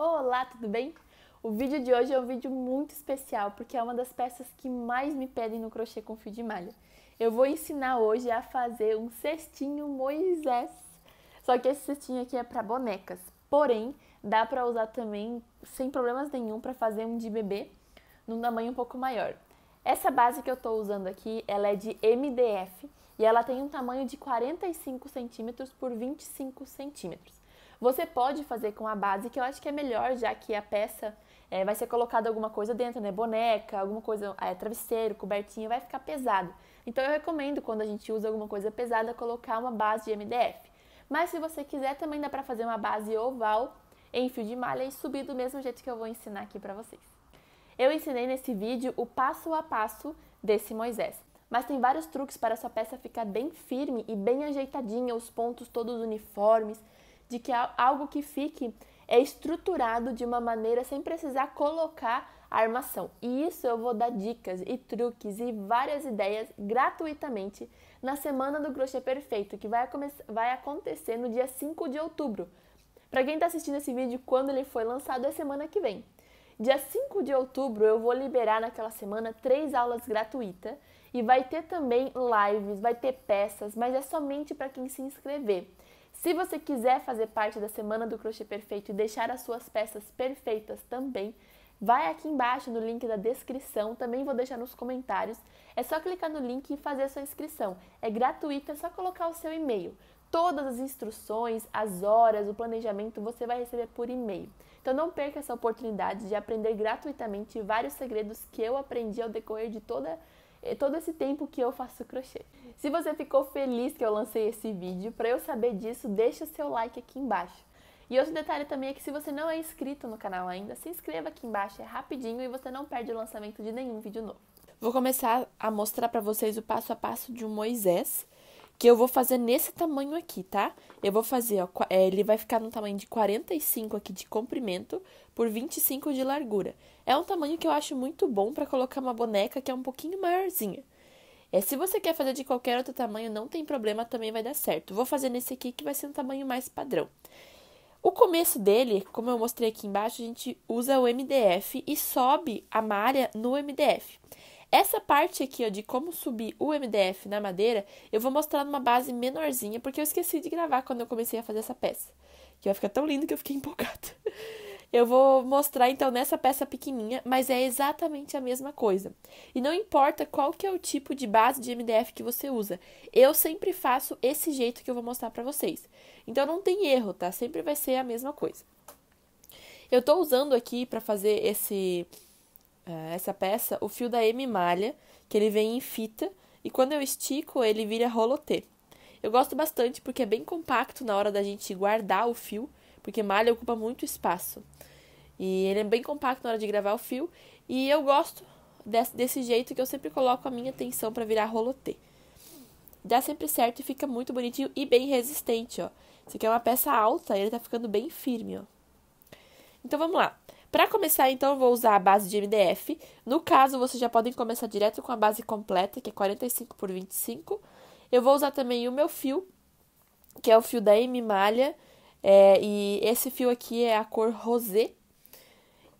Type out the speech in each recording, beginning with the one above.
Olá, tudo bem? O vídeo de hoje é um vídeo muito especial porque é uma das peças que mais me pedem no crochê com fio de malha. Eu vou ensinar hoje a fazer um cestinho Moisés. Só que esse cestinho aqui é para bonecas. Porém, dá para usar também sem problemas nenhum para fazer um de bebê num tamanho um pouco maior. Essa base que eu estou usando aqui, ela é de MDF e ela tem um tamanho de 45 centímetros por 25 centímetros. Você pode fazer com a base, que eu acho que é melhor, já que a peça é, vai ser colocada alguma coisa dentro, né? Boneca, alguma coisa, é, travesseiro, cobertinho, vai ficar pesado. Então eu recomendo, quando a gente usa alguma coisa pesada, colocar uma base de MDF. Mas se você quiser, também dá para fazer uma base oval em fio de malha e subir do mesmo jeito que eu vou ensinar aqui para vocês. Eu ensinei nesse vídeo o passo a passo desse Moisés. Mas tem vários truques para sua peça ficar bem firme e bem ajeitadinha, os pontos todos uniformes, de que algo que fique é estruturado de uma maneira sem precisar colocar a armação. E isso eu vou dar dicas e truques e várias ideias gratuitamente na semana do crochê perfeito, que vai, vai acontecer no dia 5 de outubro. Para quem está assistindo esse vídeo quando ele foi lançado, é semana que vem. Dia 5 de outubro eu vou liberar naquela semana três aulas gratuitas e vai ter também lives, vai ter peças, mas é somente para quem se inscrever. Se você quiser fazer parte da Semana do Crochê Perfeito e deixar as suas peças perfeitas também, vai aqui embaixo no link da descrição, também vou deixar nos comentários. É só clicar no link e fazer a sua inscrição. É gratuito, é só colocar o seu e-mail. Todas as instruções, as horas, o planejamento você vai receber por e-mail. Então não perca essa oportunidade de aprender gratuitamente vários segredos que eu aprendi ao decorrer de toda a é todo esse tempo que eu faço crochê. Se você ficou feliz que eu lancei esse vídeo, para eu saber disso, deixa o seu like aqui embaixo. E outro detalhe também é que se você não é inscrito no canal ainda, se inscreva aqui embaixo, é rapidinho e você não perde o lançamento de nenhum vídeo novo. Vou começar a mostrar para vocês o passo a passo de um Moisés que eu vou fazer nesse tamanho aqui, tá? Eu vou fazer, ó, é, ele vai ficar no tamanho de 45 aqui de comprimento por 25 de largura. É um tamanho que eu acho muito bom para colocar uma boneca que é um pouquinho maiorzinha. É, se você quer fazer de qualquer outro tamanho, não tem problema, também vai dar certo. Vou fazer nesse aqui que vai ser um tamanho mais padrão. O começo dele, como eu mostrei aqui embaixo, a gente usa o MDF e sobe a malha no MDF. Essa parte aqui ó, de como subir o MDF na madeira, eu vou mostrar numa base menorzinha, porque eu esqueci de gravar quando eu comecei a fazer essa peça. Que vai ficar tão lindo que eu fiquei empolgada. Eu vou mostrar então nessa peça pequenininha, mas é exatamente a mesma coisa. E não importa qual que é o tipo de base de MDF que você usa, eu sempre faço esse jeito que eu vou mostrar para vocês. Então não tem erro, tá? Sempre vai ser a mesma coisa. Eu tô usando aqui para fazer esse eh, essa peça, o fio da M malha, que ele vem em fita, e quando eu estico, ele vira rolotê. Eu gosto bastante porque é bem compacto na hora da gente guardar o fio, porque malha ocupa muito espaço. E ele é bem compacto na hora de gravar o fio, e eu gosto desse, desse jeito que eu sempre coloco a minha atenção para virar rolotê. Dá sempre certo e fica muito bonitinho e bem resistente, ó. Isso aqui é uma peça alta, ele tá ficando bem firme, ó. Então vamos lá. Para começar, então, eu vou usar a base de MDF. No caso, vocês já podem começar direto com a base completa, que é 45 por 25. Eu vou usar também o meu fio, que é o fio da M Malha. É, e esse fio aqui é a cor rosé.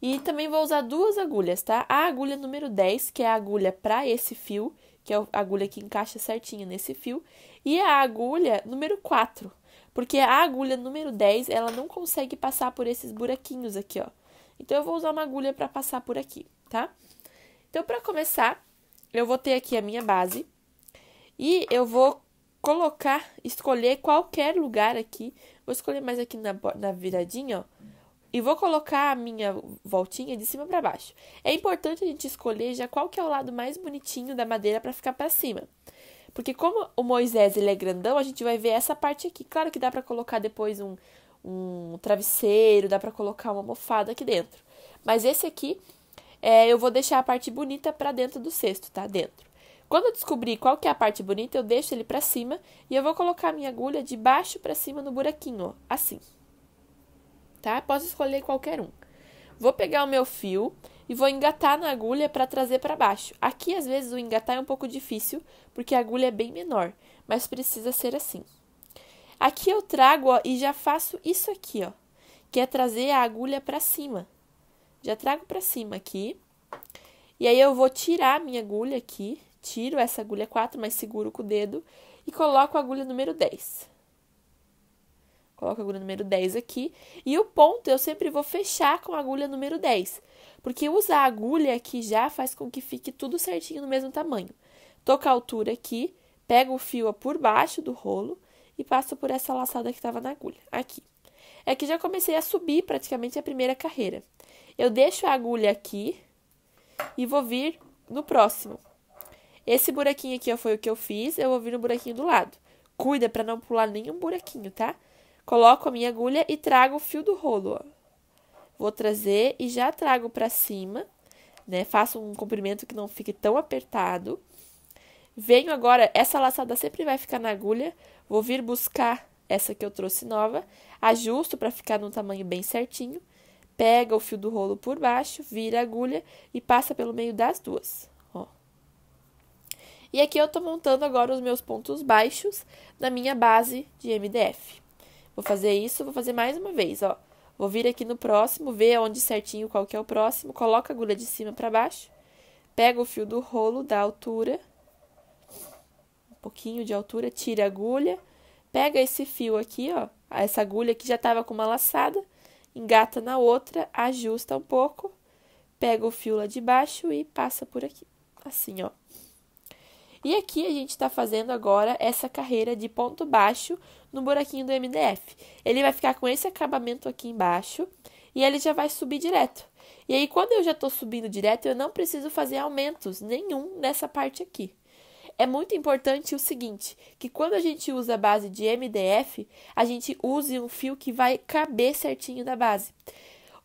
E também vou usar duas agulhas, tá? A agulha número 10, que é a agulha para esse fio, que é a agulha que encaixa certinho nesse fio. E a agulha número 4, porque a agulha número 10, ela não consegue passar por esses buraquinhos aqui, ó. Então, eu vou usar uma agulha para passar por aqui, tá? Então, para começar, eu vou ter aqui a minha base e eu vou colocar, escolher qualquer lugar aqui. Vou escolher mais aqui na, na viradinha, ó. E vou colocar a minha voltinha de cima para baixo. É importante a gente escolher já qual que é o lado mais bonitinho da madeira para ficar para cima. Porque como o Moisés ele é grandão, a gente vai ver essa parte aqui. Claro que dá para colocar depois um, um travesseiro, dá para colocar uma almofada aqui dentro. Mas esse aqui é, eu vou deixar a parte bonita para dentro do cesto, tá? Dentro. Quando eu descobrir qual que é a parte bonita, eu deixo ele para cima e eu vou colocar a minha agulha de baixo para cima no buraquinho, ó, assim. Tá? Posso escolher qualquer um. Vou pegar o meu fio e vou engatar na agulha para trazer para baixo. Aqui às vezes o engatar é um pouco difícil, porque a agulha é bem menor, mas precisa ser assim. Aqui eu trago ó, e já faço isso aqui, ó, que é trazer a agulha para cima. Já trago para cima aqui. E aí eu vou tirar a minha agulha aqui, tiro essa agulha 4, mas seguro com o dedo e coloco a agulha número 10. Coloco a agulha número 10 aqui e o ponto eu sempre vou fechar com a agulha número 10, porque usar a agulha aqui já faz com que fique tudo certinho no mesmo tamanho. Tô com a altura aqui, pego o fio por baixo do rolo e passo por essa laçada que estava na agulha, aqui. É que já comecei a subir praticamente a primeira carreira. Eu deixo a agulha aqui e vou vir no próximo. Esse buraquinho aqui ó, foi o que eu fiz, eu vou vir no buraquinho do lado. Cuida para não pular nenhum buraquinho, tá? Coloco a minha agulha e trago o fio do rolo, ó. Vou trazer e já trago para cima, né? Faço um comprimento que não fique tão apertado. Venho agora, essa laçada sempre vai ficar na agulha, Vou vir buscar essa que eu trouxe nova, ajusto para ficar num tamanho bem certinho, pega o fio do rolo por baixo, vira a agulha e passa pelo meio das duas. Ó. E aqui eu tô montando agora os meus pontos baixos na minha base de MDF. Vou fazer isso, vou fazer mais uma vez, ó. Vou vir aqui no próximo, ver onde certinho qual que é o próximo, coloca a agulha de cima para baixo, pega o fio do rolo da altura pouquinho de altura, tira a agulha, pega esse fio aqui, ó, essa agulha que já estava com uma laçada, engata na outra, ajusta um pouco, pega o fio lá de baixo e passa por aqui, assim, ó. E aqui a gente está fazendo agora essa carreira de ponto baixo no buraquinho do MDF. Ele vai ficar com esse acabamento aqui embaixo e ele já vai subir direto. E aí, quando eu já estou subindo direto, eu não preciso fazer aumentos nenhum nessa parte aqui. É muito importante o seguinte, que quando a gente usa a base de MDF, a gente use um fio que vai caber certinho na base.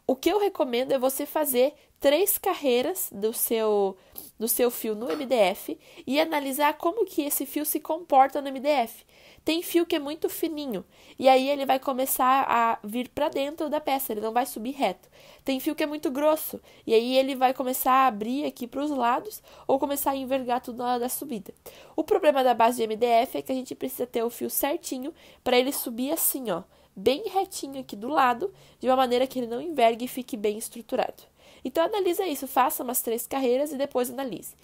O que eu recomendo é você fazer três carreiras do seu do seu fio no MDF e analisar como que esse fio se comporta no MDF. Tem fio que é muito fininho e aí ele vai começar a vir para dentro da peça, ele não vai subir reto. Tem fio que é muito grosso e aí ele vai começar a abrir aqui para os lados ou começar a envergar tudo na hora da subida. O problema da base de MDF é que a gente precisa ter o fio certinho para ele subir assim, ó, bem retinho aqui do lado, de uma maneira que ele não envergue e fique bem estruturado. Então analisa isso, faça umas três carreiras e depois analise.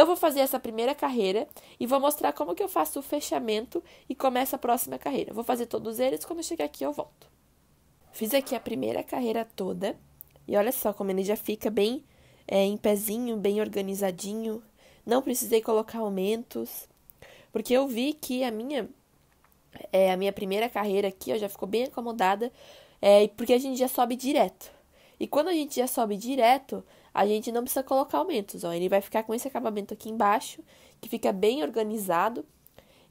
Eu vou fazer essa primeira carreira e vou mostrar como que eu faço o fechamento e começo a próxima carreira. Vou fazer todos eles, quando eu chegar aqui eu volto. Fiz aqui a primeira carreira toda e olha só como ele já fica bem é, em pezinho, bem organizadinho. Não precisei colocar aumentos, porque eu vi que a minha é, a minha primeira carreira aqui ó, já ficou bem acomodada, é, porque a gente já sobe direto. E quando a gente já sobe direto, a gente não precisa colocar aumentos, ó. Ele vai ficar com esse acabamento aqui embaixo, que fica bem organizado.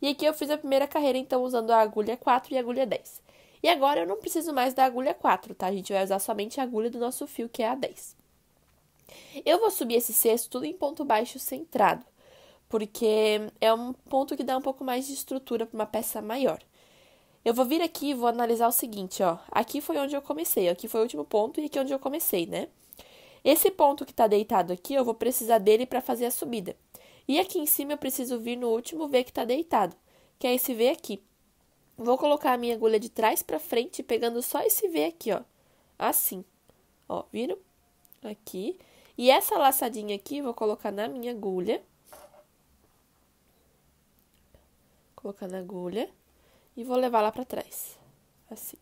E aqui eu fiz a primeira carreira, então, usando a agulha 4 e a agulha 10. E agora eu não preciso mais da agulha 4, tá? A gente vai usar somente a agulha do nosso fio, que é a 10. Eu vou subir esse cesto tudo em ponto baixo centrado, porque é um ponto que dá um pouco mais de estrutura para uma peça maior. Eu vou vir aqui e vou analisar o seguinte, ó. Aqui foi onde eu comecei, aqui foi o último ponto e aqui é onde eu comecei, né? Esse ponto que está deitado aqui, eu vou precisar dele para fazer a subida. E aqui em cima eu preciso vir no último V que está deitado, que é esse V aqui. Vou colocar a minha agulha de trás para frente, pegando só esse V aqui, ó. Assim. Ó, viram? Aqui. E essa laçadinha aqui, vou colocar na minha agulha. colocar na agulha. E vou levar lá para trás. Assim.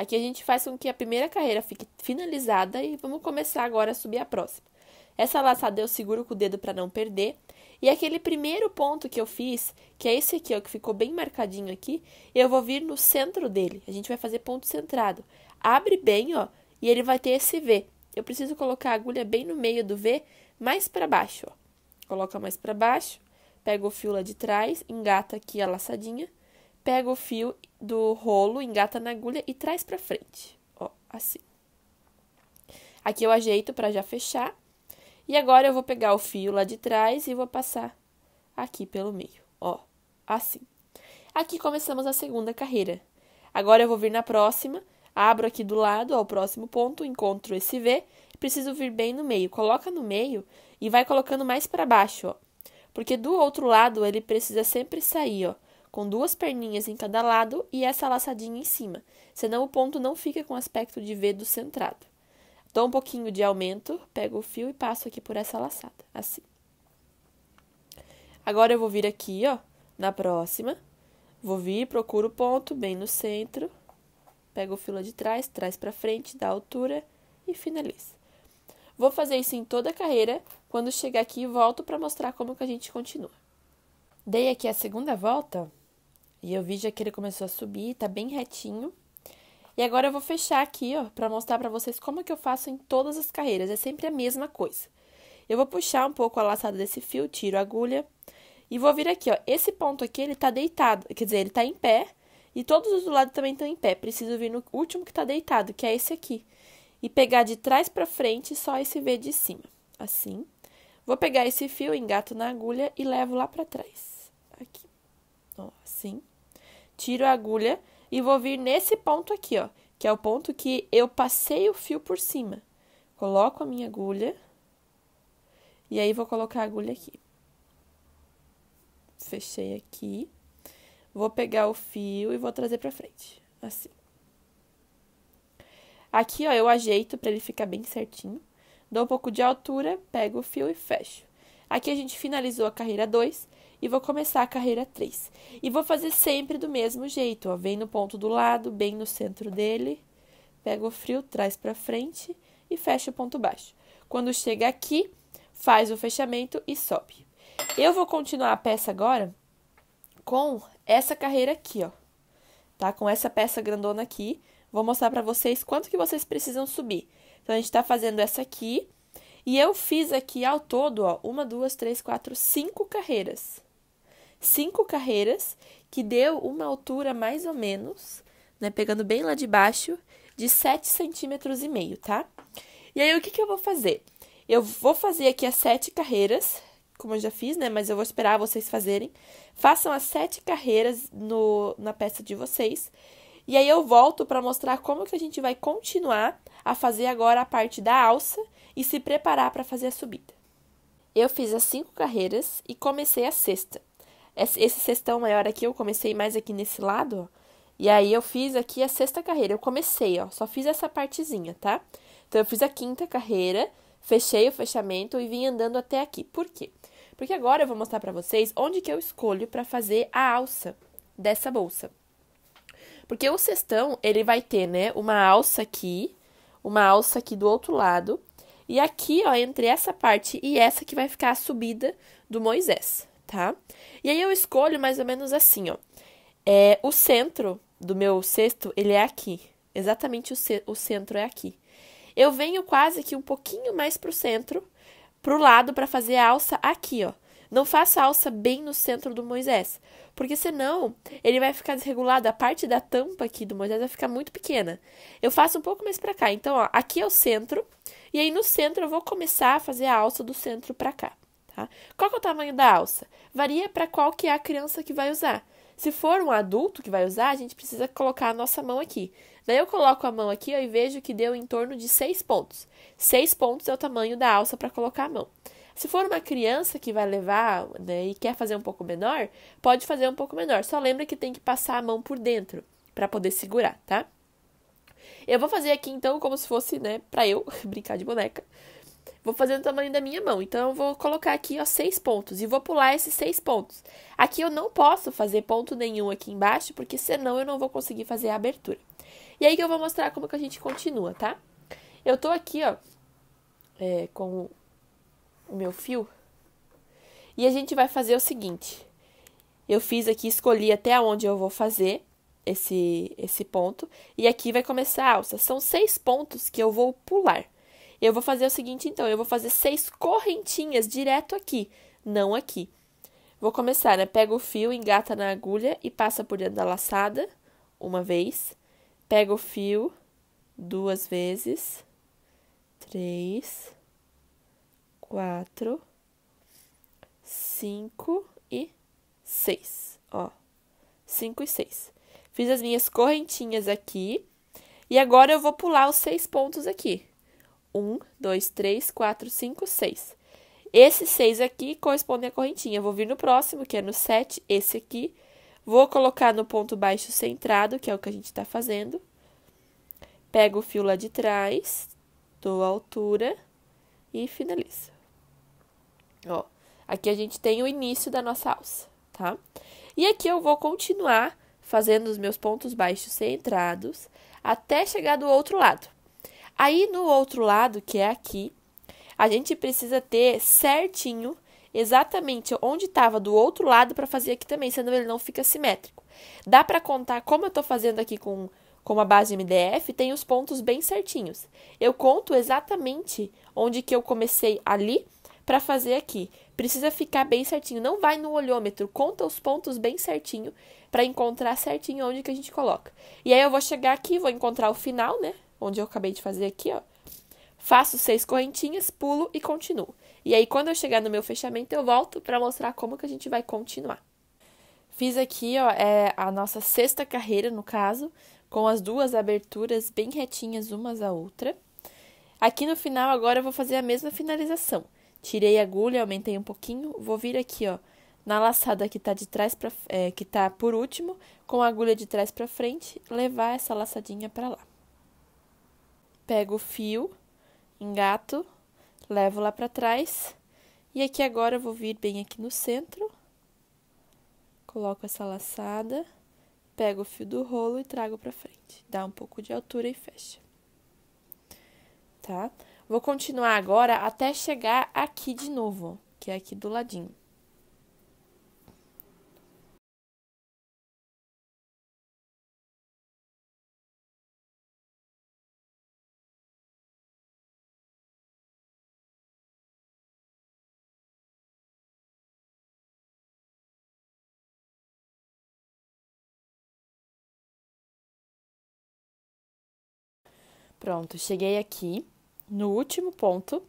Aqui a gente faz com que a primeira carreira fique finalizada e vamos começar agora a subir a próxima. Essa laçada eu seguro com o dedo para não perder. E aquele primeiro ponto que eu fiz, que é esse aqui, ó, que ficou bem marcadinho aqui, eu vou vir no centro dele. A gente vai fazer ponto centrado. Abre bem, ó, e ele vai ter esse V. Eu preciso colocar a agulha bem no meio do V, mais para baixo, ó. Coloca mais para baixo, pega o fio lá de trás, engata aqui a laçadinha pega o fio do rolo, engata na agulha e traz para frente. Ó, assim. Aqui eu ajeito para já fechar. E agora eu vou pegar o fio lá de trás e vou passar aqui pelo meio, ó, assim. Aqui começamos a segunda carreira. Agora eu vou vir na próxima, abro aqui do lado, ao próximo ponto, encontro esse V, preciso vir bem no meio. Coloca no meio e vai colocando mais para baixo, ó. Porque do outro lado ele precisa sempre sair, ó com duas perninhas em cada lado e essa laçadinha em cima, senão o ponto não fica com aspecto de v do centrado. Dou um pouquinho de aumento, pego o fio e passo aqui por essa laçada, assim. Agora eu vou vir aqui, ó, na próxima, vou vir, procuro o ponto bem no centro, pego o fio lá de trás, traz para frente, dá altura e finaliza. Vou fazer isso em toda a carreira, quando chegar aqui volto para mostrar como que a gente continua. Dei aqui a segunda volta, e eu vi já que ele começou a subir, tá bem retinho. E agora eu vou fechar aqui, ó, para mostrar para vocês como que eu faço em todas as carreiras. É sempre a mesma coisa. Eu vou puxar um pouco a laçada desse fio, tiro a agulha e vou vir aqui, ó. Esse ponto aqui, ele tá deitado, quer dizer, ele tá em pé e todos os do lado também estão em pé. Preciso vir no último que tá deitado, que é esse aqui. E pegar de trás para frente só esse V de cima, assim. Vou pegar esse fio, engato na agulha e levo lá para trás, aqui ó, assim. Tiro a agulha e vou vir nesse ponto aqui, ó, que é o ponto que eu passei o fio por cima. Coloco a minha agulha e aí vou colocar a agulha aqui. Fechei aqui. Vou pegar o fio e vou trazer pra frente, assim. Aqui, ó, eu ajeito para ele ficar bem certinho. Dou um pouco de altura, pego o fio e fecho. Aqui a gente finalizou a carreira 2 e vou começar a carreira 3. E vou fazer sempre do mesmo jeito, ó, vem no ponto do lado, bem no centro dele, pega o frio, traz para frente e fecha o ponto baixo. Quando chega aqui, faz o fechamento e sobe. Eu vou continuar a peça agora com essa carreira aqui, ó. Tá? Com essa peça grandona aqui, vou mostrar para vocês quanto que vocês precisam subir. Então, a gente tá fazendo essa aqui, e eu fiz aqui ao todo, ó, uma, duas, três, quatro, cinco carreiras cinco carreiras, que deu uma altura mais ou menos, né, pegando bem lá de baixo, de 7 centímetros e meio, tá? E aí, o que, que eu vou fazer? Eu vou fazer aqui as sete carreiras, como eu já fiz, né? Mas eu vou esperar vocês fazerem. Façam as sete carreiras no, na peça de vocês. E aí eu volto para mostrar como que a gente vai continuar a fazer agora a parte da alça e se preparar para fazer a subida. Eu fiz as cinco carreiras e comecei a sexta. Esse cestão maior aqui, eu comecei mais aqui nesse lado, ó. E aí eu fiz aqui a sexta carreira. Eu comecei, ó, só fiz essa partezinha, tá? Então eu fiz a quinta carreira, fechei o fechamento e vim andando até aqui. Por quê? Porque agora eu vou mostrar para vocês onde que eu escolho para fazer a alça dessa bolsa. Porque o cestão, ele vai ter, né, uma alça aqui, uma alça aqui do outro lado, e aqui, ó, entre essa parte e essa que vai ficar a subida do Moisés, tá? E aí eu escolho mais ou menos assim, ó. É, o centro do meu cesto, ele é aqui. Exatamente o, ce o centro é aqui. Eu venho quase que um pouquinho mais pro centro, pro lado, para fazer a alça aqui, ó. Não faça a alça bem no centro do Moisés, porque senão ele vai ficar desregulado. A parte da tampa aqui do Moisés vai ficar muito pequena. Eu faço um pouco mais para cá. Então, ó, aqui é o centro, e aí no centro eu vou começar a fazer a alça do centro para cá. Tá? Qual é o tamanho da alça? Varia para qual que é a criança que vai usar. Se for um adulto que vai usar, a gente precisa colocar a nossa mão aqui. Daí eu coloco a mão aqui ó, e vejo que deu em torno de 6 pontos. 6 pontos é o tamanho da alça para colocar a mão. Se for uma criança que vai levar né, e quer fazer um pouco menor, pode fazer um pouco menor. Só lembra que tem que passar a mão por dentro para poder segurar, tá? Eu vou fazer aqui então como se fosse, né, para eu brincar de boneca. Vou fazer do tamanho da minha mão. Então, eu vou colocar aqui, ó, seis pontos. E vou pular esses seis pontos. Aqui eu não posso fazer ponto nenhum aqui embaixo, porque senão eu não vou conseguir fazer a abertura. E aí que eu vou mostrar como que a gente continua, tá? Eu tô aqui, ó, é, com o meu fio. E a gente vai fazer o seguinte. Eu fiz aqui, escolhi até onde eu vou fazer esse, esse ponto. E aqui vai começar a alça. São seis pontos que eu vou pular. Eu vou fazer o seguinte, então, eu vou fazer seis correntinhas direto aqui, não aqui. Vou começar, né? Pega o fio, engata na agulha e passa por dentro da laçada uma vez. Pega o fio duas vezes. Três, quatro, cinco e seis. Ó, cinco e seis. Fiz as minhas correntinhas aqui. E agora eu vou pular os seis pontos aqui. 1, 2, 3, 4, 5, 6. Esse 6 aqui corresponde à correntinha. Vou vir no próximo, que é no 7, esse aqui. Vou colocar no ponto baixo centrado, que é o que a gente está fazendo. Pego o fio lá de trás, dou a altura e finalizo. Ó, aqui a gente tem o início da nossa alça, tá? E aqui eu vou continuar fazendo os meus pontos baixos centrados até chegar do outro lado. Aí no outro lado, que é aqui, a gente precisa ter certinho exatamente onde estava do outro lado para fazer aqui também, senão ele não fica simétrico. Dá para contar como eu estou fazendo aqui com, com a base MDF, tem os pontos bem certinhos. Eu conto exatamente onde que eu comecei ali para fazer aqui. Precisa ficar bem certinho, não vai no olhômetro, conta os pontos bem certinho para encontrar certinho onde que a gente coloca. E aí eu vou chegar aqui, vou encontrar o final, né? onde eu acabei de fazer aqui, ó. Faço seis correntinhas, pulo e continuo. E aí, quando eu chegar no meu fechamento, eu volto para mostrar como que a gente vai continuar. Fiz aqui, ó, é a nossa sexta carreira, no caso, com as duas aberturas bem retinhas umas à outra. Aqui no final, agora, eu vou fazer a mesma finalização. Tirei a agulha, aumentei um pouquinho, vou vir aqui, ó, na laçada que tá de trás é, que tá por último, com a agulha de trás para frente, levar essa laçadinha para lá pego o fio, engato, levo lá para trás. E aqui agora eu vou vir bem aqui no centro, coloco essa laçada, pego o fio do rolo e trago para frente. Dá um pouco de altura e fecha. Tá? Vou continuar agora até chegar aqui de novo, que é aqui do ladinho. Pronto, cheguei aqui no último ponto.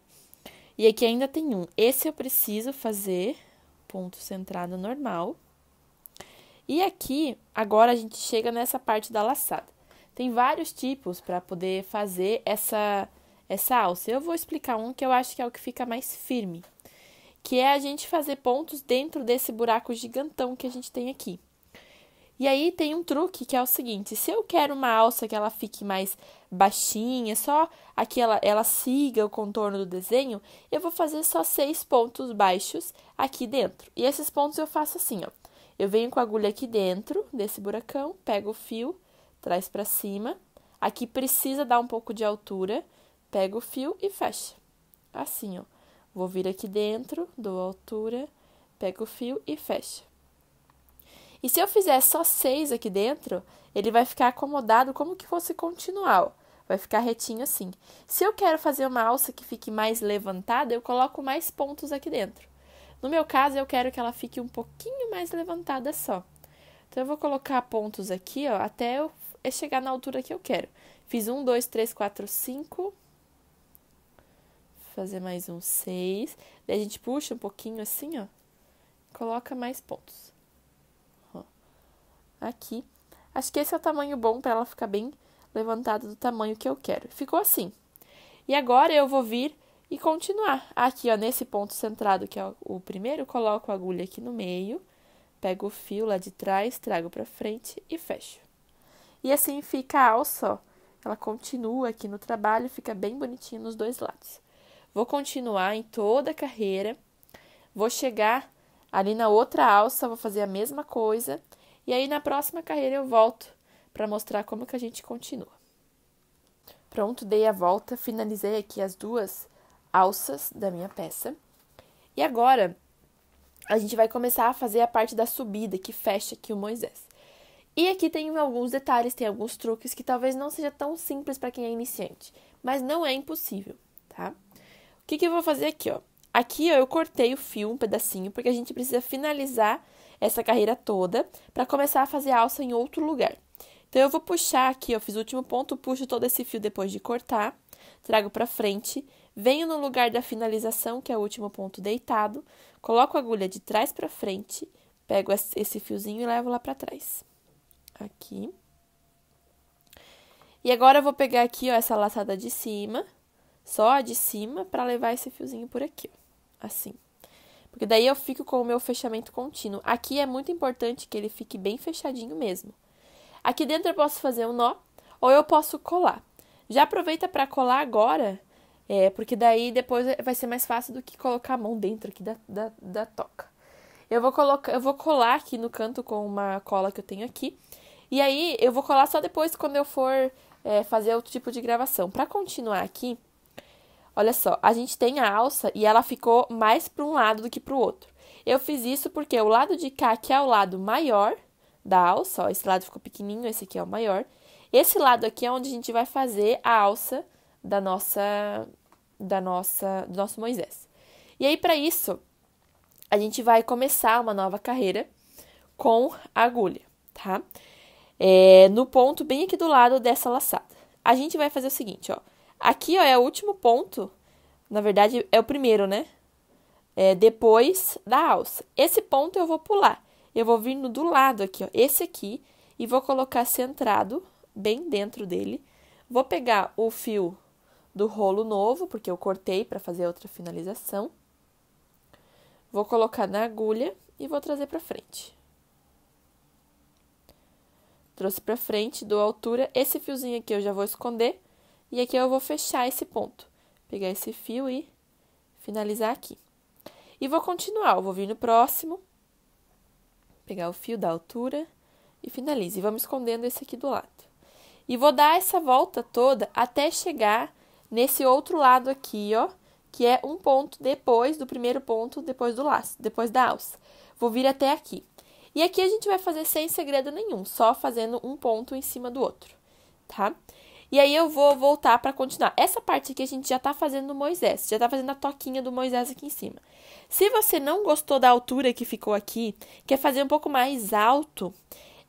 E aqui ainda tem um. Esse eu preciso fazer ponto centrado normal. E aqui, agora a gente chega nessa parte da laçada. Tem vários tipos para poder fazer essa essa alça. Eu vou explicar um que eu acho que é o que fica mais firme, que é a gente fazer pontos dentro desse buraco gigantão que a gente tem aqui. E aí tem um truque que é o seguinte: se eu quero uma alça que ela fique mais baixinha, só aqui ela, siga o contorno do desenho, eu vou fazer só seis pontos baixos aqui dentro. E esses pontos eu faço assim, ó. Eu venho com a agulha aqui dentro desse buracão, pego o fio, traz para cima. Aqui precisa dar um pouco de altura, pego o fio e fecha. Assim, ó. Vou vir aqui dentro, dou altura, pego o fio e fecho. E se eu fizer só seis aqui dentro, ele vai ficar acomodado como que fosse continual. Vai ficar retinho assim. Se eu quero fazer uma alça que fique mais levantada, eu coloco mais pontos aqui dentro. No meu caso, eu quero que ela fique um pouquinho mais levantada só. Então, eu vou colocar pontos aqui, ó, até eu chegar na altura que eu quero. Fiz um, dois, três, quatro, cinco. Fazer mais um, seis. Daí a gente puxa um pouquinho assim, ó. Coloca mais pontos aqui. Acho que esse é o tamanho bom para ela ficar bem levantada do tamanho que eu quero. Ficou assim. E agora eu vou vir e continuar. Aqui, ó, nesse ponto centrado, que é o primeiro, coloco a agulha aqui no meio, pego o fio lá de trás, trago para frente e fecho. E assim fica a alça, ó. Ela continua aqui no trabalho, fica bem bonitinho nos dois lados. Vou continuar em toda a carreira. Vou chegar ali na outra alça, vou fazer a mesma coisa e aí na próxima carreira eu volto para mostrar como que a gente continua. Pronto, dei a volta, finalizei aqui as duas alças da minha peça. E agora a gente vai começar a fazer a parte da subida que fecha aqui o Moisés. E aqui tem alguns detalhes, tem alguns truques que talvez não seja tão simples para quem é iniciante, mas não é impossível, tá? O que, que eu vou fazer aqui, ó? Aqui ó, eu cortei o fio um pedacinho, porque a gente precisa finalizar essa carreira toda para começar a fazer alça em outro lugar. Então, eu vou puxar aqui, eu fiz o último ponto, puxo todo esse fio depois de cortar, trago para frente, venho no lugar da finalização, que é o último ponto deitado, coloco a agulha de trás para frente, pego esse fiozinho e levo lá para trás. Aqui. E agora eu vou pegar aqui, ó, essa laçada de cima, só a de cima, para levar esse fiozinho por aqui, ó, assim. Porque daí eu fico com o meu fechamento contínuo. Aqui é muito importante que ele fique bem fechadinho mesmo. Aqui dentro eu posso fazer um nó ou eu posso colar. Já aproveita para colar agora, é, porque daí depois vai ser mais fácil do que colocar a mão dentro aqui da, da, da toca. Eu vou, colocar, eu vou colar aqui no canto com uma cola que eu tenho aqui. E aí eu vou colar só depois quando eu for é, fazer outro tipo de gravação. Para continuar aqui, Olha só, a gente tem a alça e ela ficou mais para um lado do que para o outro. Eu fiz isso porque o lado de cá, que é o lado maior da alça, ó, esse lado ficou pequenininho, esse aqui é o maior. Esse lado aqui é onde a gente vai fazer a alça da nossa, da nossa, do nosso Moisés. E aí para isso, a gente vai começar uma nova carreira com a agulha, tá? É, no ponto bem aqui do lado dessa laçada. A gente vai fazer o seguinte, ó. Aqui, ó, é o último ponto. Na verdade, é o primeiro, né? É depois da alça. Esse ponto eu vou pular. Eu vou vir no do lado aqui, ó, esse aqui, e vou colocar centrado bem dentro dele. Vou pegar o fio do rolo novo, porque eu cortei para fazer outra finalização. Vou colocar na agulha e vou trazer para frente. Trouxe para frente, dou altura. Esse fiozinho aqui eu já vou esconder e aqui eu vou fechar esse ponto, pegar esse fio e finalizar aqui. E vou continuar, eu vou vir no próximo, pegar o fio da altura e finalizo. E vamos escondendo esse aqui do lado. E vou dar essa volta toda até chegar nesse outro lado aqui, ó, que é um ponto depois do primeiro ponto, depois do laço, depois da alça. Vou vir até aqui. E aqui a gente vai fazer sem segredo nenhum, só fazendo um ponto em cima do outro, tá? E aí eu vou voltar para continuar. Essa parte aqui a gente já está fazendo do Moisés, já está fazendo a toquinha do Moisés aqui em cima. Se você não gostou da altura que ficou aqui, quer fazer um pouco mais alto,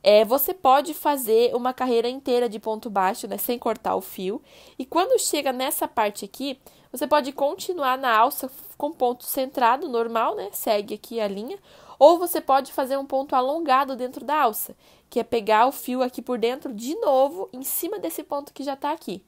é, você pode fazer uma carreira inteira de ponto baixo, né, sem cortar o fio. E quando chega nessa parte aqui, você pode continuar na alça com ponto centrado, normal, né, segue aqui a linha, ou você pode fazer um ponto alongado dentro da alça, que é pegar o fio aqui por dentro de novo, em cima desse ponto que já está aqui.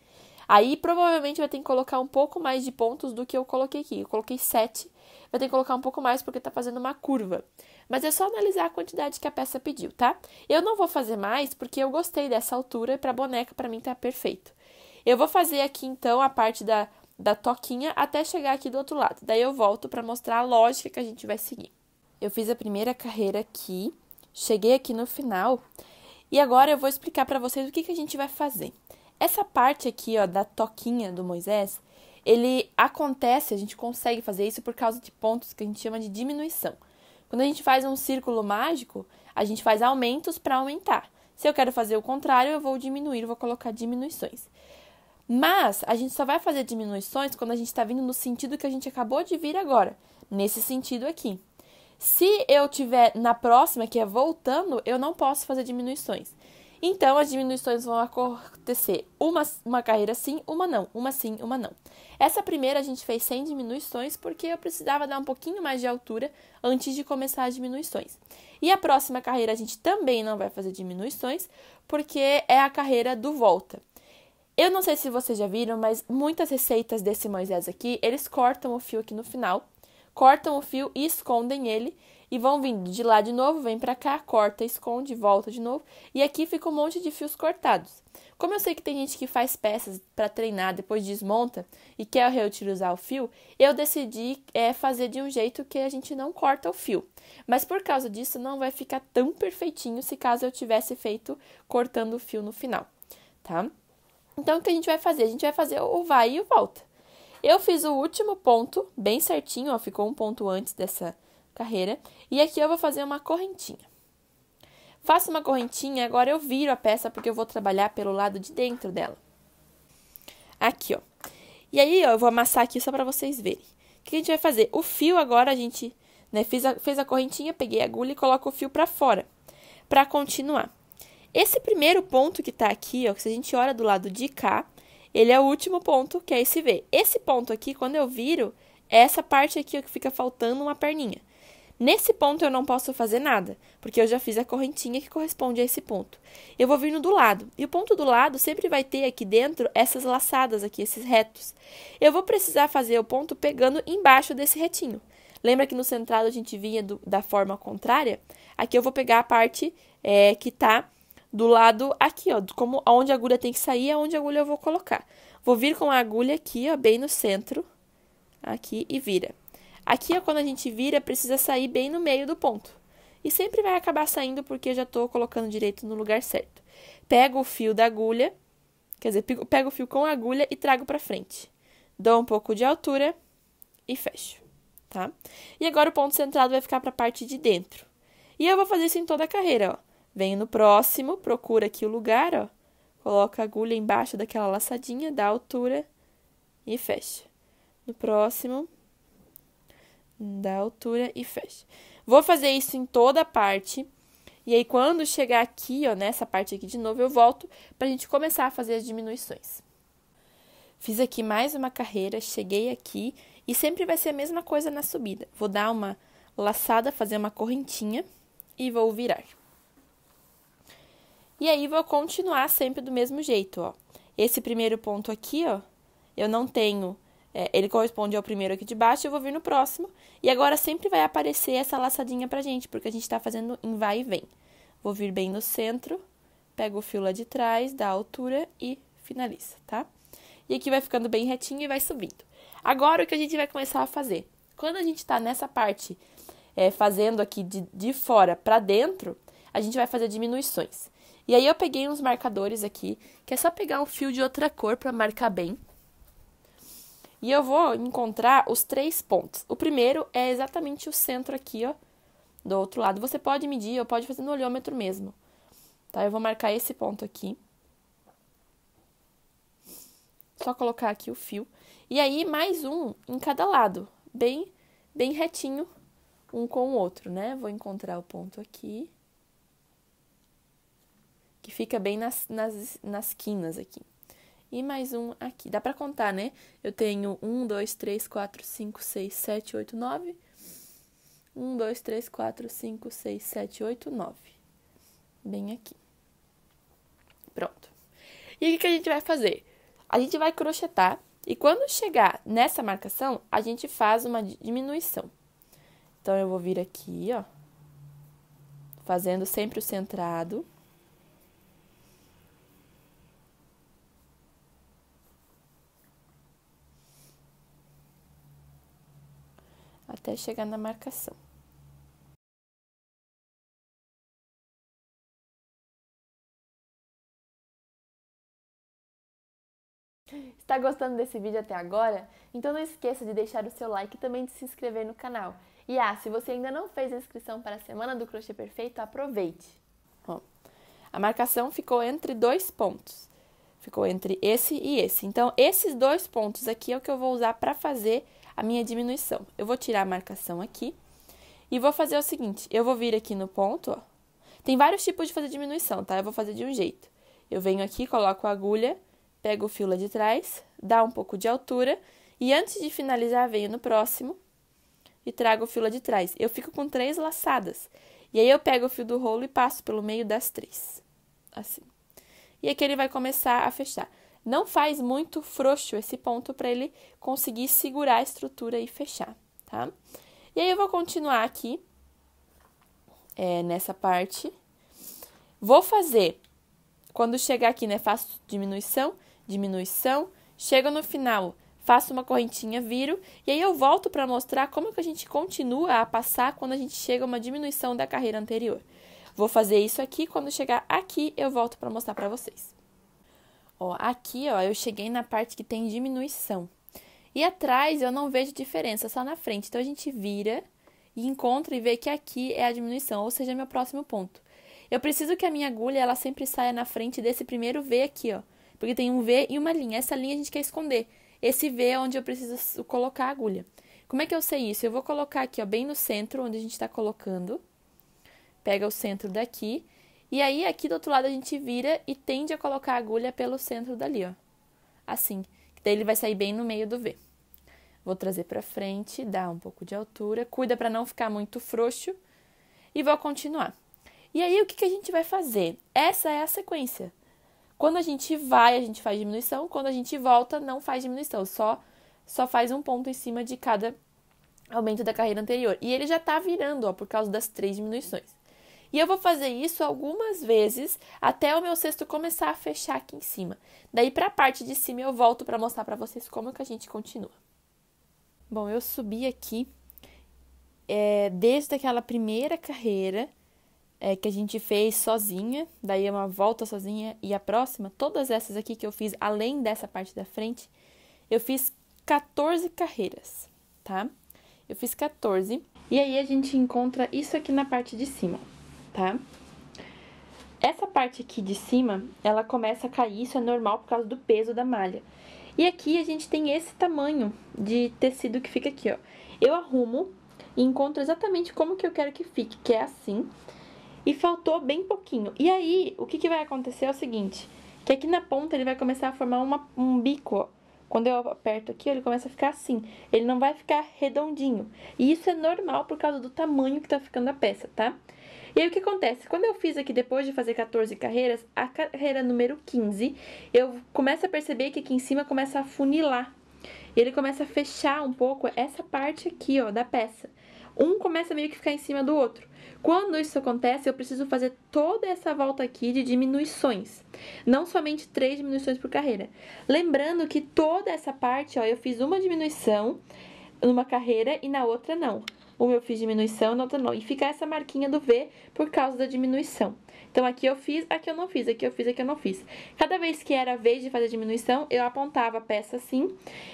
Aí provavelmente vai ter que colocar um pouco mais de pontos do que eu coloquei aqui. Eu coloquei 7, vai ter que colocar um pouco mais porque está fazendo uma curva. Mas é só analisar a quantidade que a peça pediu, tá? Eu não vou fazer mais porque eu gostei dessa altura e para boneca para mim está perfeito. Eu vou fazer aqui então a parte da, da toquinha até chegar aqui do outro lado. Daí eu volto para mostrar a lógica que a gente vai seguir eu fiz a primeira carreira aqui, cheguei aqui no final e agora eu vou explicar para vocês o que, que a gente vai fazer. Essa parte aqui, ó, da toquinha do Moisés, ele acontece, a gente consegue fazer isso por causa de pontos que a gente chama de diminuição. Quando a gente faz um círculo mágico, a gente faz aumentos para aumentar. Se eu quero fazer o contrário, eu vou diminuir, vou colocar diminuições. Mas a gente só vai fazer diminuições quando a gente está vindo no sentido que a gente acabou de vir agora, nesse sentido aqui. Se eu tiver na próxima, que é voltando, eu não posso fazer diminuições. Então, as diminuições vão acontecer uma, uma carreira sim, uma não, uma sim, uma não. Essa primeira a gente fez sem diminuições porque eu precisava dar um pouquinho mais de altura antes de começar as diminuições. E a próxima carreira a gente também não vai fazer diminuições porque é a carreira do volta. Eu não sei se vocês já viram, mas muitas receitas desse Moisés aqui, eles cortam o fio aqui no final cortam o fio e escondem ele e vão vindo de lá de novo, vem para cá, corta, esconde, volta de novo. E aqui fica um monte de fios cortados. Como eu sei que tem gente que faz peças para treinar, depois desmonta e quer reutilizar o fio, eu decidi é, fazer de um jeito que a gente não corta o fio. Mas por causa disso não vai ficar tão perfeitinho se caso eu tivesse feito cortando o fio no final, tá? Então o que a gente vai fazer? A gente vai fazer o vai e o volta. Eu fiz o último ponto, bem certinho, ó, ficou um ponto antes dessa carreira. E aqui eu vou fazer uma correntinha. Faço uma correntinha, agora eu viro a peça porque eu vou trabalhar pelo lado de dentro dela. Aqui, ó. E aí, ó, eu vou amassar aqui só pra vocês verem. O que a gente vai fazer? O fio agora a gente, né, fez a, fez a correntinha, peguei a agulha e coloco o fio pra fora. Pra continuar. Esse primeiro ponto que tá aqui, ó, que se a gente olha do lado de cá, ele é o último ponto, que é esse V. Esse ponto aqui, quando eu viro, é essa parte aqui que fica faltando uma perninha. Nesse ponto eu não posso fazer nada, porque eu já fiz a correntinha que corresponde a esse ponto. Eu vou vir no do lado, e o ponto do lado sempre vai ter aqui dentro essas laçadas aqui, esses retos. Eu vou precisar fazer o ponto pegando embaixo desse retinho. Lembra que no centrado a gente vinha do, da forma contrária? Aqui eu vou pegar a parte é, que está do lado aqui, ó, como onde a agulha tem que sair, é onde a agulha eu vou colocar. Vou vir com a agulha aqui, ó, bem no centro, aqui e vira. Aqui, ó, quando a gente vira, precisa sair bem no meio do ponto. E sempre vai acabar saindo porque eu já tô colocando direito no lugar certo. Pego o fio da agulha, quer dizer, pego o fio com a agulha e trago pra frente. Dou um pouco de altura e fecho, tá? E agora o ponto centrado vai ficar pra parte de dentro. E eu vou fazer isso em toda a carreira, ó. Venho no próximo, procura aqui o lugar, ó. Coloca a agulha embaixo daquela laçadinha, dá altura e fecha. No próximo, dá altura e fecha. Vou fazer isso em toda a parte. E aí, quando chegar aqui, ó, nessa parte aqui de novo, eu volto para a gente começar a fazer as diminuições. Fiz aqui mais uma carreira, cheguei aqui e sempre vai ser a mesma coisa na subida. Vou dar uma laçada, fazer uma correntinha e vou virar. E aí vou continuar sempre do mesmo jeito, ó. Esse primeiro ponto aqui, ó, eu não tenho, é, ele corresponde ao primeiro aqui de baixo, eu vou vir no próximo. E agora sempre vai aparecer essa laçadinha pra gente, porque a gente tá fazendo em vai e vem. Vou vir bem no centro, pego o fio lá de trás, dá a altura e finaliza, tá? E aqui vai ficando bem retinho e vai subindo. Agora o que a gente vai começar a fazer? Quando a gente tá nessa parte é, fazendo aqui de, de fora para dentro, a gente vai fazer diminuições. E aí eu peguei uns marcadores aqui, que é só pegar um fio de outra cor para marcar bem. E eu vou encontrar os três pontos. O primeiro é exatamente o centro aqui, ó, do outro lado. Você pode medir ou pode fazer no olhômetro mesmo. Tá? Eu vou marcar esse ponto aqui. Só colocar aqui o fio. E aí, mais um em cada lado, bem, bem retinho um com o outro, né? Vou encontrar o ponto aqui que fica bem nas, nas, nas quinas aqui. E mais um aqui. Dá pra contar, né? Eu tenho 1, 2, 3, 4, 5, 6, 7, 8, 9. 1, 2, 3, 4, 5, 6, 7, 8, 9. Bem aqui. Pronto. E o que a gente vai fazer? A gente vai crochetar e quando chegar nessa marcação, a gente faz uma diminuição. Então, eu vou vir aqui, ó, fazendo sempre o centrado. até chegar na marcação. Está gostando desse vídeo até agora? Então não esqueça de deixar o seu like e também de se inscrever no canal. E ah, se você ainda não fez a inscrição para a Semana do Crochê Perfeito, aproveite! Bom, a marcação ficou entre dois pontos. Ficou entre esse e esse. Então, esses dois pontos aqui é o que eu vou usar para fazer a minha diminuição. Eu vou tirar a marcação aqui e vou fazer o seguinte, eu vou vir aqui no ponto, ó. Tem vários tipos de fazer diminuição, tá? Eu vou fazer de um jeito. Eu venho aqui, coloco a agulha, pego o fio lá de trás, dá um pouco de altura e antes de finalizar venho no próximo e trago o fio lá de trás. Eu fico com três laçadas. E aí eu pego o fio do rolo e passo pelo meio das três. Assim. E aqui ele vai começar a fechar. Não faz muito frouxo esse ponto para ele conseguir segurar a estrutura e fechar, tá? E aí eu vou continuar aqui é, nessa parte. Vou fazer, quando chegar aqui, né, faço diminuição, diminuição, chego no final, faço uma correntinha, viro, e aí eu volto para mostrar como que a gente continua a passar quando a gente chega a uma diminuição da carreira anterior. Vou fazer isso aqui, quando chegar aqui eu volto para mostrar para vocês. Ó, aqui, ó, eu cheguei na parte que tem diminuição. E atrás eu não vejo diferença, só na frente. Então a gente vira e encontra e vê que aqui é a diminuição, ou seja, é meu próximo ponto. Eu preciso que a minha agulha ela sempre saia na frente desse primeiro V aqui, ó, porque tem um V e uma linha. Essa linha a gente quer esconder. Esse V é onde eu preciso colocar a agulha. Como é que eu sei isso? Eu vou colocar aqui, ó, bem no centro, onde a gente está colocando. Pega o centro daqui e aí, aqui do outro lado, a gente vira e tende a colocar a agulha pelo centro dali, ó. Assim. Daí ele vai sair bem no meio do V. Vou trazer para frente, dar um pouco de altura, cuida para não ficar muito frouxo e vou continuar. E aí, o que, que a gente vai fazer? Essa é a sequência. Quando a gente vai, a gente faz diminuição. Quando a gente volta, não faz diminuição. Só, só faz um ponto em cima de cada aumento da carreira anterior. E ele já está virando, ó, por causa das três diminuições. E eu vou fazer isso algumas vezes até o meu cesto começar a fechar aqui em cima. Daí para a parte de cima eu volto para mostrar para vocês como que a gente continua. Bom, eu subi aqui é, desde aquela primeira carreira é, que a gente fez sozinha, daí é uma volta sozinha e a próxima, todas essas aqui que eu fiz além dessa parte da frente, eu fiz 14 carreiras, tá? Eu fiz 14. E aí a gente encontra isso aqui na parte de cima tá? Essa parte aqui de cima, ela começa a cair, isso é normal por causa do peso da malha. E aqui a gente tem esse tamanho de tecido que fica aqui, ó. Eu arrumo e encontro exatamente como que eu quero que fique, que é assim. E faltou bem pouquinho. E aí, o que, que vai acontecer é o seguinte, que aqui na ponta ele vai começar a formar uma, um bico, ó. Quando eu aperto aqui, ele começa a ficar assim. Ele não vai ficar redondinho. E isso é normal por causa do tamanho que tá ficando a peça, tá? Tá? E aí o que acontece? Quando eu fiz aqui, depois de fazer 14 carreiras, a carreira número 15, eu começo a perceber que aqui em cima começa a funilar. Ele começa a fechar um pouco essa parte aqui, ó, da peça. Um começa meio que ficar em cima do outro. Quando isso acontece, eu preciso fazer toda essa volta aqui de diminuições, não somente três diminuições por carreira. Lembrando que toda essa parte, ó, eu fiz uma diminuição numa carreira e na outra não o eu fiz diminuição, nota 9. E ficar essa marquinha do V por causa da diminuição. Então, aqui eu fiz, aqui eu não fiz, aqui eu fiz, aqui eu não fiz. Cada vez que era a vez de fazer diminuição, eu apontava a peça assim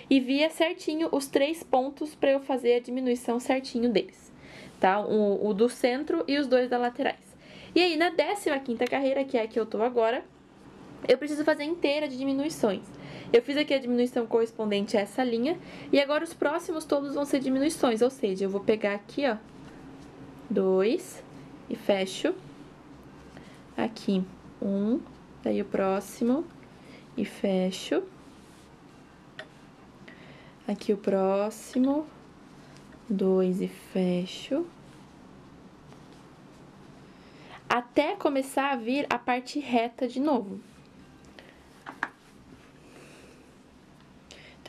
e via certinho os três pontos para eu fazer a diminuição certinho deles, tá? O, o do centro e os dois da laterais. E aí, na 15 quinta carreira, que é a que eu tô agora, eu preciso fazer inteira de diminuições. Eu fiz aqui a diminuição correspondente a essa linha. E agora os próximos todos vão ser diminuições, ou seja, eu vou pegar aqui, ó, dois e fecho. Aqui, um, daí o próximo e fecho. Aqui o próximo, dois e fecho até começar a vir a parte reta de novo.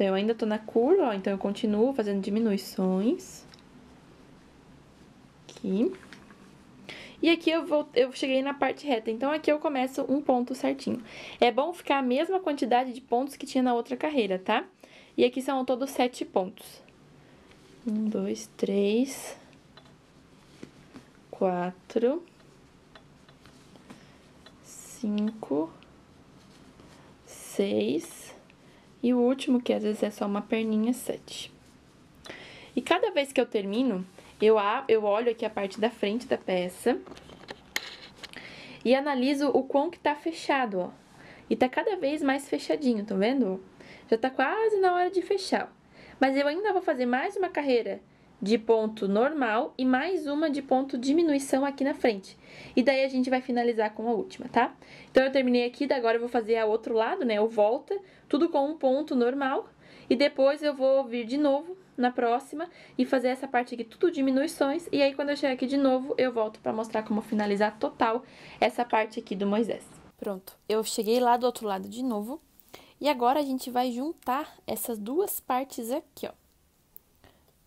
Então, eu ainda tô na curva, ó, então eu continuo fazendo diminuições. Aqui. E aqui eu, vou, eu cheguei na parte reta, então aqui eu começo um ponto certinho. É bom ficar a mesma quantidade de pontos que tinha na outra carreira, tá? E aqui são todos sete pontos. Um, dois, três, quatro, cinco, seis, e o último, que às vezes é só uma perninha, 7. E cada vez que eu termino, eu, eu olho aqui a parte da frente da peça e analiso o quão que tá fechado, ó. E tá cada vez mais fechadinho, tá vendo? Já tá quase na hora de fechar. Mas eu ainda vou fazer mais uma carreira de ponto normal e mais uma de ponto diminuição aqui na frente. E daí a gente vai finalizar com a última, tá? Então, eu terminei aqui, daí agora eu vou fazer a outro lado, né? Eu volta, tudo com um ponto normal. E depois eu vou vir de novo na próxima e fazer essa parte aqui tudo diminuições. E aí, quando eu chegar aqui de novo, eu volto pra mostrar como finalizar total essa parte aqui do Moisés. Pronto, eu cheguei lá do outro lado de novo. E agora, a gente vai juntar essas duas partes aqui, ó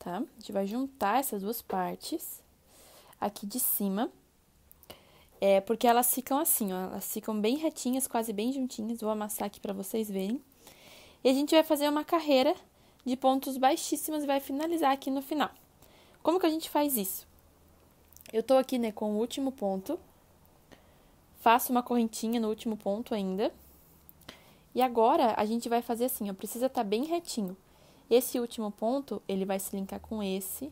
tá? A gente vai juntar essas duas partes aqui de cima. É, porque elas ficam assim, ó, elas ficam bem retinhas, quase bem juntinhas. Vou amassar aqui para vocês verem. E a gente vai fazer uma carreira de pontos baixíssimos e vai finalizar aqui no final. Como que a gente faz isso? Eu tô aqui, né, com o último ponto. Faço uma correntinha no último ponto ainda. E agora, a gente vai fazer assim, ó, precisa estar tá bem retinho. Esse último ponto, ele vai se linkar com esse,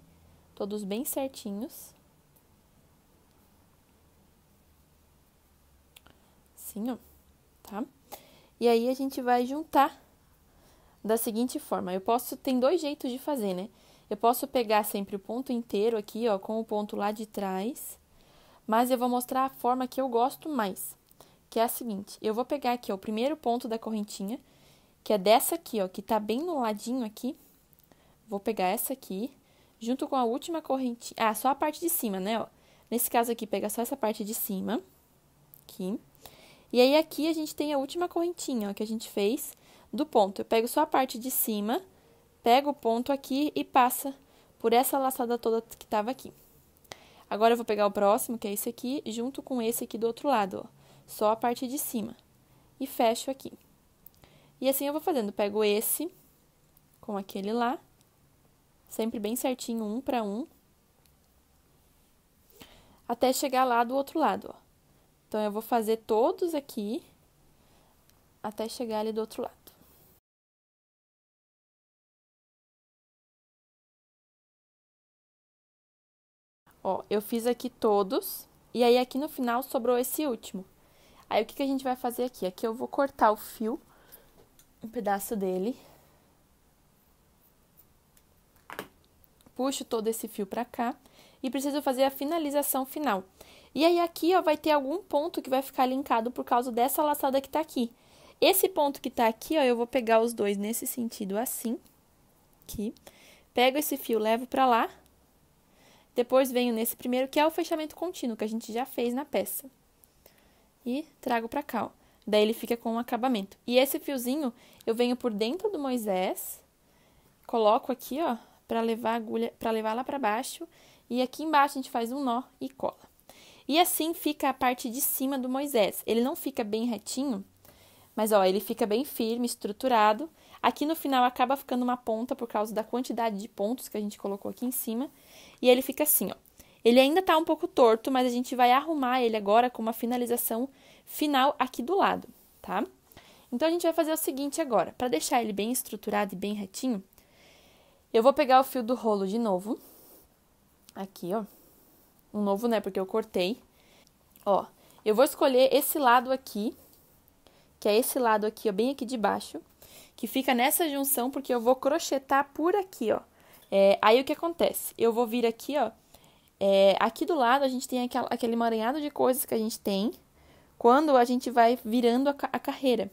todos bem certinhos. Assim, ó, tá? E aí a gente vai juntar da seguinte forma. Eu posso, tem dois jeitos de fazer, né? Eu posso pegar sempre o ponto inteiro aqui, ó, com o ponto lá de trás, mas eu vou mostrar a forma que eu gosto mais, que é a seguinte. Eu vou pegar aqui ó, o primeiro ponto da correntinha, que é dessa aqui, ó, que tá bem no ladinho aqui. Vou pegar essa aqui, junto com a última correntinha. Ah, só a parte de cima, né, ó. Nesse caso aqui, pega só essa parte de cima, aqui. E aí, aqui a gente tem a última correntinha, ó, que a gente fez do ponto. Eu pego só a parte de cima, pego o ponto aqui e passa por essa laçada toda que tava aqui. Agora, eu vou pegar o próximo, que é esse aqui, junto com esse aqui do outro lado, ó. Só a parte de cima. E fecho aqui. E assim eu vou fazendo. Pego esse com aquele lá. Sempre bem certinho, um para um. Até chegar lá do outro lado, ó. Então, eu vou fazer todos aqui até chegar ali do outro lado. Ó, eu fiz aqui todos, e aí aqui no final sobrou esse último. Aí, o que, que a gente vai fazer aqui? Aqui eu vou cortar o fio um pedaço dele. Puxo todo esse fio para cá e preciso fazer a finalização final. E aí aqui, ó, vai ter algum ponto que vai ficar linkado por causa dessa laçada que tá aqui. Esse ponto que tá aqui, ó, eu vou pegar os dois nesse sentido assim, aqui. Pego esse fio, levo pra lá. Depois venho nesse primeiro, que é o fechamento contínuo, que a gente já fez na peça. E trago pra cá, ó. Daí ele fica com um acabamento. E esse fiozinho eu venho por dentro do Moisés, coloco aqui, ó, para levar a agulha, para levar lá para baixo, e aqui embaixo a gente faz um nó e cola. E assim fica a parte de cima do Moisés. Ele não fica bem retinho, mas ó, ele fica bem firme, estruturado. Aqui no final acaba ficando uma ponta por causa da quantidade de pontos que a gente colocou aqui em cima. E ele fica assim, ó. Ele ainda tá um pouco torto, mas a gente vai arrumar ele agora com uma finalização final aqui do lado, tá? Então, a gente vai fazer o seguinte agora. Para deixar ele bem estruturado e bem retinho, eu vou pegar o fio do rolo de novo. Aqui, ó. Um novo, né? Porque eu cortei. Ó, eu vou escolher esse lado aqui, que é esse lado aqui, ó, bem aqui de baixo, que fica nessa junção, porque eu vou crochetar por aqui, ó. É, aí, o que acontece? Eu vou vir aqui, ó. É, aqui do lado, a gente tem aquele emaranhado de coisas que a gente tem, quando a gente vai virando a, a carreira.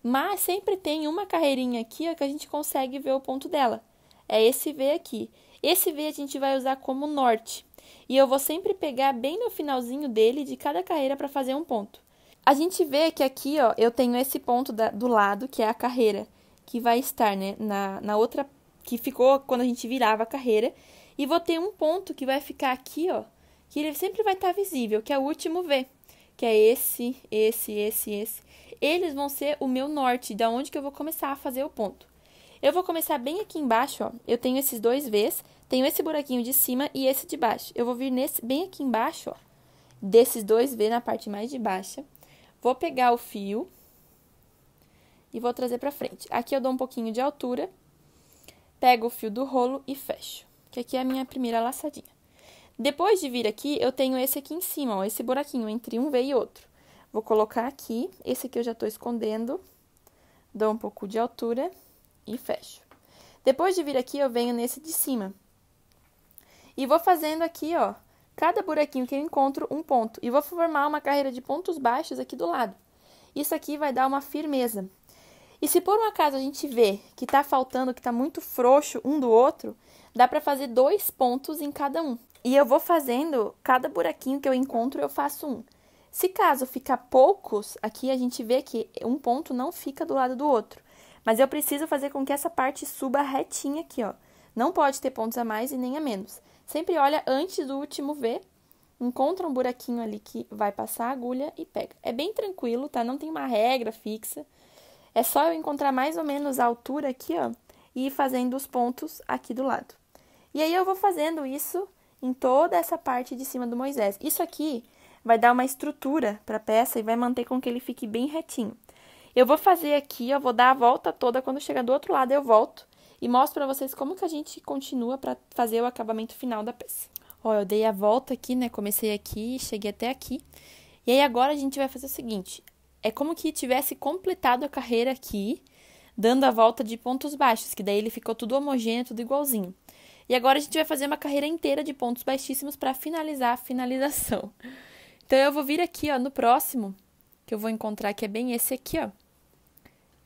Mas sempre tem uma carreirinha aqui ó, que a gente consegue ver o ponto dela. É esse V aqui. Esse V a gente vai usar como norte. E eu vou sempre pegar bem no finalzinho dele de cada carreira para fazer um ponto. A gente vê que aqui, ó, eu tenho esse ponto da, do lado, que é a carreira, que vai estar, né, na, na outra que ficou quando a gente virava a carreira, e vou ter um ponto que vai ficar aqui, ó, que ele sempre vai estar tá visível, que é o último V que é esse, esse, esse, esse, eles vão ser o meu norte, da onde que eu vou começar a fazer o ponto. Eu vou começar bem aqui embaixo, ó. Eu tenho esses dois Vs, tenho esse buraquinho de cima e esse de baixo. Eu vou vir nesse, bem aqui embaixo, ó, desses dois V na parte mais de baixa. Vou pegar o fio e vou trazer pra frente. Aqui eu dou um pouquinho de altura, pego o fio do rolo e fecho. Que aqui é a minha primeira laçadinha. Depois de vir aqui, eu tenho esse aqui em cima, ó, esse buraquinho entre um V e outro. Vou colocar aqui, esse aqui eu já estou escondendo, dou um pouco de altura e fecho. Depois de vir aqui, eu venho nesse de cima. E vou fazendo aqui, ó, cada buraquinho que eu encontro, um ponto. E vou formar uma carreira de pontos baixos aqui do lado. Isso aqui vai dar uma firmeza. E se por um acaso a gente vê que está faltando, que está muito frouxo um do outro, dá para fazer dois pontos em cada um. E eu vou fazendo, cada buraquinho que eu encontro, eu faço um. Se caso ficar poucos, aqui a gente vê que um ponto não fica do lado do outro. Mas eu preciso fazer com que essa parte suba retinha aqui, ó. Não pode ter pontos a mais e nem a menos. Sempre olha antes do último V, encontra um buraquinho ali que vai passar a agulha e pega. É bem tranquilo, tá? Não tem uma regra fixa. É só eu encontrar mais ou menos a altura aqui, ó, e ir fazendo os pontos aqui do lado. E aí eu vou fazendo isso em toda essa parte de cima do Moisés. Isso aqui vai dar uma estrutura para a peça e vai manter com que ele fique bem retinho. Eu vou fazer aqui, eu vou dar a volta toda, quando chegar do outro lado eu volto e mostro para vocês como que a gente continua para fazer o acabamento final da peça. Ó, eu dei a volta aqui, né, comecei aqui, cheguei até aqui. E aí agora a gente vai fazer o seguinte, é como que tivesse completado a carreira aqui, dando a volta de pontos baixos, que daí ele ficou tudo homogêneo, tudo igualzinho. E agora a gente vai fazer uma carreira inteira de pontos baixíssimos para finalizar a finalização. Então eu vou vir aqui, ó, no próximo, que eu vou encontrar que é bem esse aqui, ó.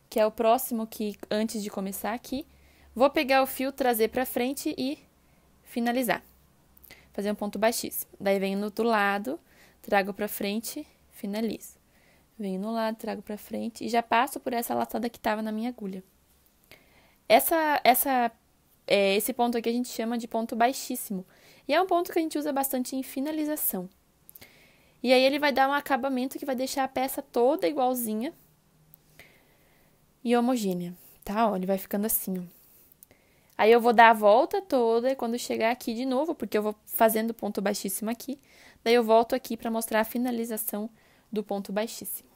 Que é o próximo que antes de começar aqui, vou pegar o fio, trazer para frente e finalizar. Fazer um ponto baixíssimo. Daí venho no outro lado, trago para frente, finalizo. Venho no lado, trago para frente e já passo por essa laçada que estava na minha agulha. Essa essa é, esse ponto aqui a gente chama de ponto baixíssimo. E é um ponto que a gente usa bastante em finalização. E aí ele vai dar um acabamento que vai deixar a peça toda igualzinha e homogênea, tá? Ó, ele vai ficando assim, ó. Aí eu vou dar a volta toda e quando chegar aqui de novo, porque eu vou fazendo ponto baixíssimo aqui, daí eu volto aqui para mostrar a finalização do ponto baixíssimo.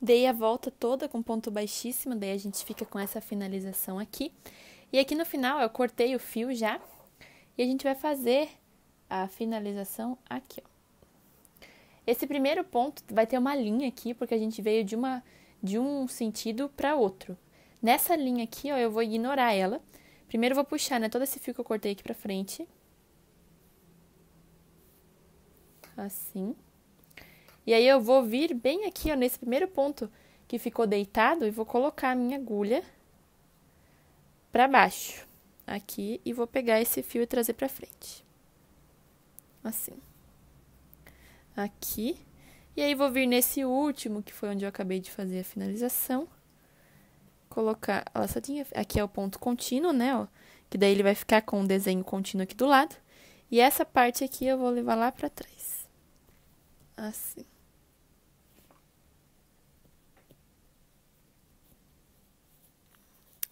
Dei a volta toda com ponto baixíssimo, daí a gente fica com essa finalização aqui. E aqui no final eu cortei o fio já e a gente vai fazer a finalização aqui, ó. Esse primeiro ponto vai ter uma linha aqui, porque a gente veio de, uma, de um sentido para outro. Nessa linha aqui, ó, eu vou ignorar ela. Primeiro eu vou puxar, né, todo esse fio que eu cortei aqui para frente. Assim. E aí eu vou vir bem aqui, ó, nesse primeiro ponto que ficou deitado e vou colocar a minha agulha para baixo aqui e vou pegar esse fio e trazer para frente. Assim. Aqui. E aí vou vir nesse último, que foi onde eu acabei de fazer a finalização. Colocar a laçadinha, aqui é o ponto contínuo, né, ó, que daí ele vai ficar com o desenho contínuo aqui do lado. E essa parte aqui eu vou levar lá para trás. Assim.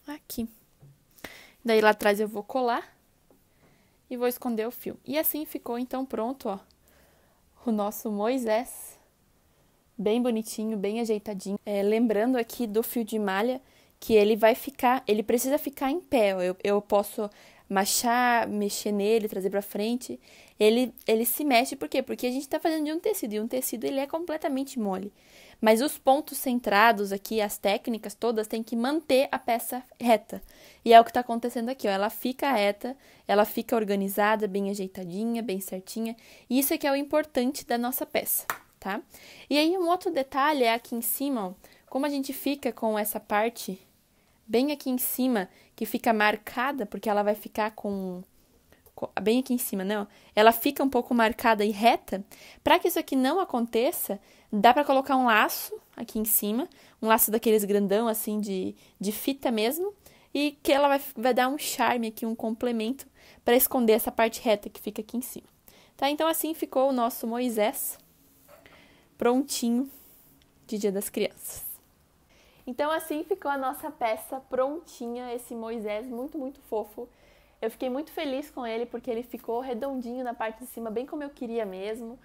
Aqui. Daí lá atrás eu vou colar e vou esconder o fio. E assim ficou então pronto, ó, o nosso Moisés, bem bonitinho, bem ajeitadinho. É, lembrando aqui do fio de malha que ele vai ficar, ele precisa ficar em pé. Eu, eu posso machar, mexer nele, trazer para frente. Ele, ele se mexe por quê? Porque a gente está fazendo de um tecido e um tecido ele é completamente mole. Mas os pontos centrados aqui, as técnicas todas, têm que manter a peça reta. E é o que está acontecendo aqui, ó. Ela fica reta, ela fica organizada, bem ajeitadinha, bem certinha. E isso é que é o importante da nossa peça, tá? E aí, um outro detalhe é aqui em cima, ó, como a gente fica com essa parte bem aqui em cima, que fica marcada, porque ela vai ficar com bem aqui em cima, né? Ela fica um pouco marcada e reta. Para que isso aqui não aconteça, Dá para colocar um laço aqui em cima, um laço daqueles grandão, assim, de, de fita mesmo, e que ela vai, vai dar um charme aqui, um complemento para esconder essa parte reta que fica aqui em cima. Tá? Então, assim ficou o nosso Moisés prontinho de Dia das Crianças. Então, assim ficou a nossa peça prontinha, esse Moisés muito, muito fofo. Eu fiquei muito feliz com ele porque ele ficou redondinho na parte de cima, bem como eu queria mesmo.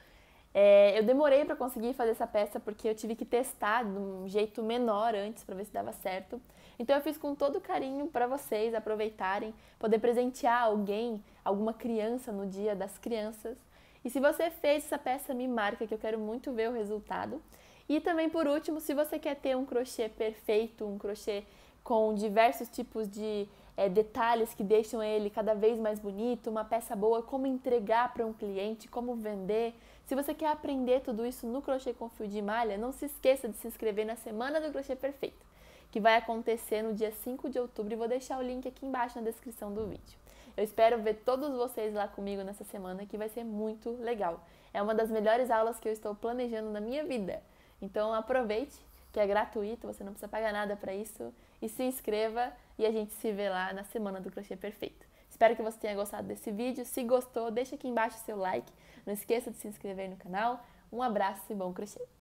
É, eu demorei para conseguir fazer essa peça porque eu tive que testar de um jeito menor antes para ver se dava certo. Então eu fiz com todo carinho para vocês aproveitarem, poder presentear alguém, alguma criança no Dia das Crianças. E se você fez essa peça, me marca que eu quero muito ver o resultado. E também por último, se você quer ter um crochê perfeito, um crochê com diversos tipos de é, detalhes que deixam ele cada vez mais bonito, uma peça boa, como entregar para um cliente, como vender, se você quer aprender tudo isso no crochê com fio de malha, não se esqueça de se inscrever na Semana do Crochê Perfeito, que vai acontecer no dia 5 de outubro e vou deixar o link aqui embaixo na descrição do vídeo. Eu espero ver todos vocês lá comigo nessa semana, que vai ser muito legal. É uma das melhores aulas que eu estou planejando na minha vida. Então aproveite, que é gratuito, você não precisa pagar nada para isso, e se inscreva e a gente se vê lá na Semana do Crochê Perfeito. Espero que você tenha gostado desse vídeo. Se gostou, deixa aqui embaixo seu like. Não esqueça de se inscrever no canal. Um abraço e bom crochê!